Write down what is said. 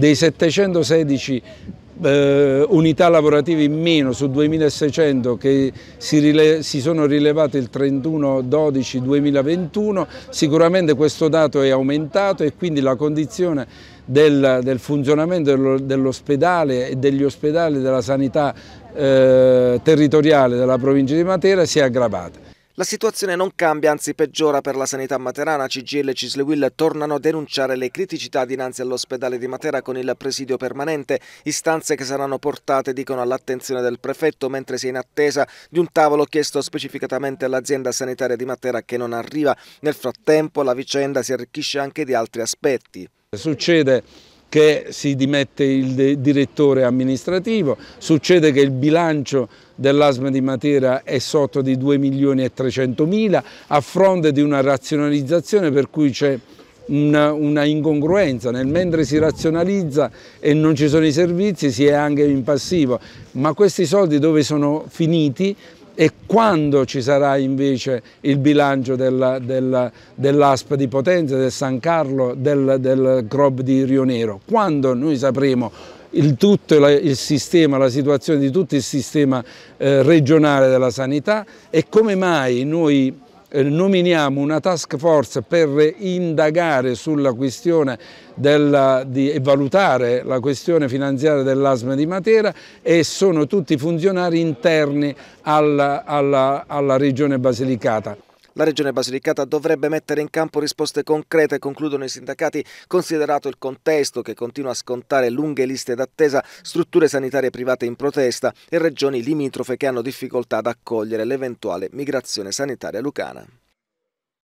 dei 716 eh, unità lavorative in meno su 2.600 che si, si sono rilevate il 31-12-2021, sicuramente questo dato è aumentato e quindi la condizione del, del funzionamento dell'ospedale e degli ospedali della sanità eh, territoriale della provincia di Matera si è aggravata. La situazione non cambia, anzi peggiora per la sanità materana. CGL e Cislewill tornano a denunciare le criticità dinanzi all'ospedale di Matera con il presidio permanente, istanze che saranno portate, dicono, all'attenzione del prefetto, mentre si è in attesa di un tavolo chiesto specificatamente all'azienda sanitaria di Matera che non arriva. Nel frattempo la vicenda si arricchisce anche di altri aspetti. Succede che si dimette il direttore amministrativo, succede che il bilancio dell'ASM di Matera è sotto di 2 milioni e 300 mila a fronte di una razionalizzazione per cui c'è una, una, incongruenza, nel mentre si razionalizza e non ci sono i servizi si è anche in passivo, ma questi soldi dove sono finiti e quando ci sarà invece il bilancio dell'ASP della, dell di Potenza, del San Carlo, del, del Grob di Rio Nero, quando noi sapremo il tutto il sistema, la situazione di tutto il sistema eh, regionale della sanità e come mai noi eh, nominiamo una task force per indagare sulla questione della, di, e valutare la questione finanziaria dell'ASMA di Matera e sono tutti funzionari interni alla, alla, alla regione basilicata. La Regione Basilicata dovrebbe mettere in campo risposte concrete, concludono i sindacati, considerato il contesto che continua a scontare lunghe liste d'attesa, strutture sanitarie private in protesta e regioni limitrofe che hanno difficoltà ad accogliere l'eventuale migrazione sanitaria lucana.